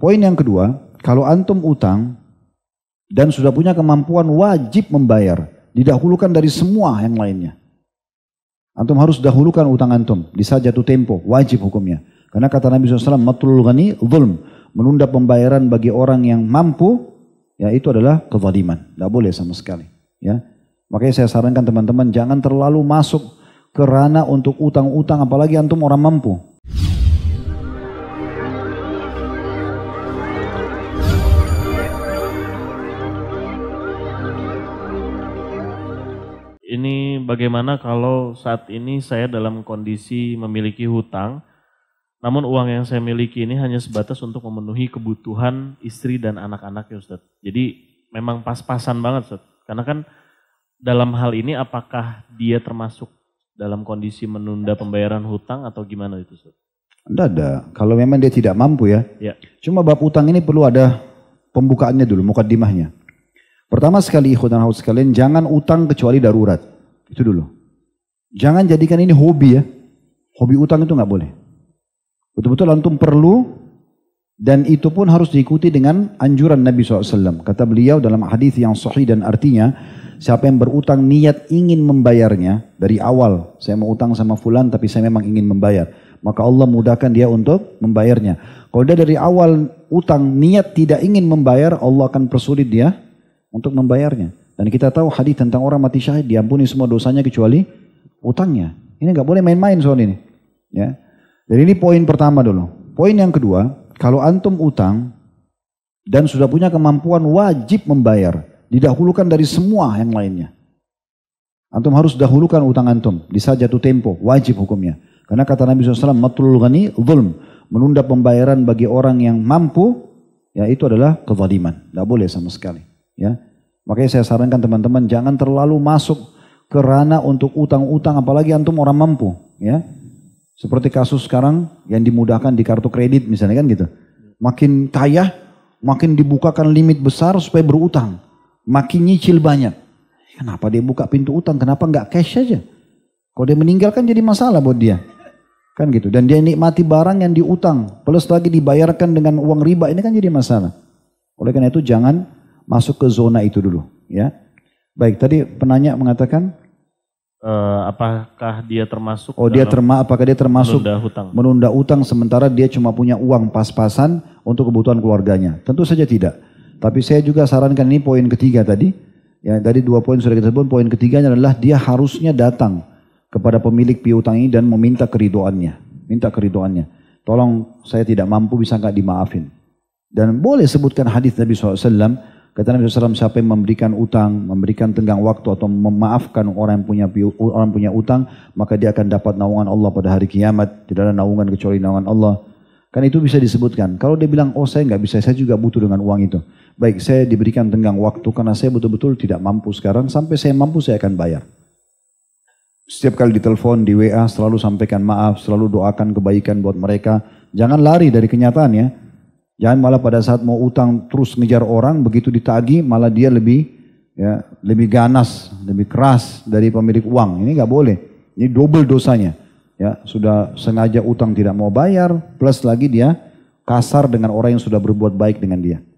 Poin yang kedua, kalau antum utang dan sudah punya kemampuan wajib membayar, didahulukan dari semua yang lainnya. Antum harus dahulukan utang antum, saat jatuh tempo, wajib hukumnya. Karena kata Nabi SAW, matul ghani zulm, menunda pembayaran bagi orang yang mampu, ya itu adalah kezaliman. Tidak boleh sama sekali. Ya, Makanya saya sarankan teman-teman jangan terlalu masuk ke ranah untuk utang-utang apalagi antum orang mampu. ini bagaimana kalau saat ini saya dalam kondisi memiliki hutang, namun uang yang saya miliki ini hanya sebatas untuk memenuhi kebutuhan istri dan anak anak ya Ustaz. Jadi memang pas-pasan banget Ustaz. Karena kan dalam hal ini apakah dia termasuk dalam kondisi menunda pembayaran hutang atau gimana itu Ustaz? Tidak ada. Kalau memang dia tidak mampu ya. ya. Cuma bab hutang ini perlu ada pembukaannya dulu, mukadimahnya. Pertama sekali ikhwan dan haus sekalian, jangan utang kecuali darurat. Itu dulu. Jangan jadikan ini hobi ya. Hobi utang itu nggak boleh. Betul-betul antum perlu dan itu pun harus diikuti dengan anjuran Nabi SAW. Kata beliau dalam hadis yang sahih dan artinya, siapa yang berutang niat ingin membayarnya dari awal, saya mau utang sama fulan tapi saya memang ingin membayar. Maka Allah mudahkan dia untuk membayarnya. Kalau dia dari awal utang niat tidak ingin membayar, Allah akan persulit dia untuk membayarnya. Dan kita tahu hadis tentang orang mati syahid diampuni semua dosanya kecuali utangnya. Ini nggak boleh main-main soal ini. Ya. Jadi ini poin pertama dulu. Poin yang kedua, kalau antum utang dan sudah punya kemampuan wajib membayar, didahulukan dari semua yang lainnya. Antum harus dahulukan utang antum, di saat jatuh tempo, wajib hukumnya. Karena kata Nabi SAW, matul ghani zulm, menunda pembayaran bagi orang yang mampu, ya itu adalah kezaliman. Tidak boleh sama sekali. Ya. Makanya saya sarankan teman-teman jangan terlalu masuk ke ranah untuk utang-utang apalagi antum orang mampu, ya. Seperti kasus sekarang yang dimudahkan di kartu kredit misalnya kan gitu. Makin kaya, makin dibukakan limit besar supaya berutang. Makin nyicil banyak. Kenapa dia buka pintu utang? Kenapa nggak cash aja? Kalau dia meninggalkan jadi masalah buat dia. Kan gitu. Dan dia nikmati barang yang diutang. Plus lagi dibayarkan dengan uang riba. Ini kan jadi masalah. Oleh karena itu jangan masuk ke zona itu dulu ya. Baik, tadi penanya mengatakan uh, apakah dia termasuk Oh, dia terma apakah dia termasuk menunda hutang? Menunda utang sementara dia cuma punya uang pas-pasan untuk kebutuhan keluarganya. Tentu saja tidak. Tapi saya juga sarankan ini poin ketiga tadi. Ya, tadi dua poin sudah kita sebut, poin ketiganya adalah dia harusnya datang kepada pemilik piutang ini dan meminta keridoannya. Minta keridoannya. Tolong saya tidak mampu bisa nggak dimaafin. Dan boleh sebutkan hadis Nabi SAW Kata Nabi SAW, siapa yang memberikan utang, memberikan tenggang waktu atau memaafkan orang yang punya orang punya utang, maka dia akan dapat naungan Allah pada hari kiamat. Tidak ada naungan kecuali naungan Allah. Kan itu bisa disebutkan. Kalau dia bilang, oh saya nggak bisa, saya juga butuh dengan uang itu. Baik, saya diberikan tenggang waktu karena saya betul-betul tidak mampu sekarang. Sampai saya mampu, saya akan bayar. Setiap kali ditelepon, di WA, selalu sampaikan maaf, selalu doakan kebaikan buat mereka. Jangan lari dari kenyataan ya. Jangan malah pada saat mau utang terus ngejar orang, begitu ditagi malah dia lebih ya, lebih ganas, lebih keras dari pemilik uang. Ini nggak boleh. Ini double dosanya. Ya, sudah sengaja utang tidak mau bayar, plus lagi dia kasar dengan orang yang sudah berbuat baik dengan dia.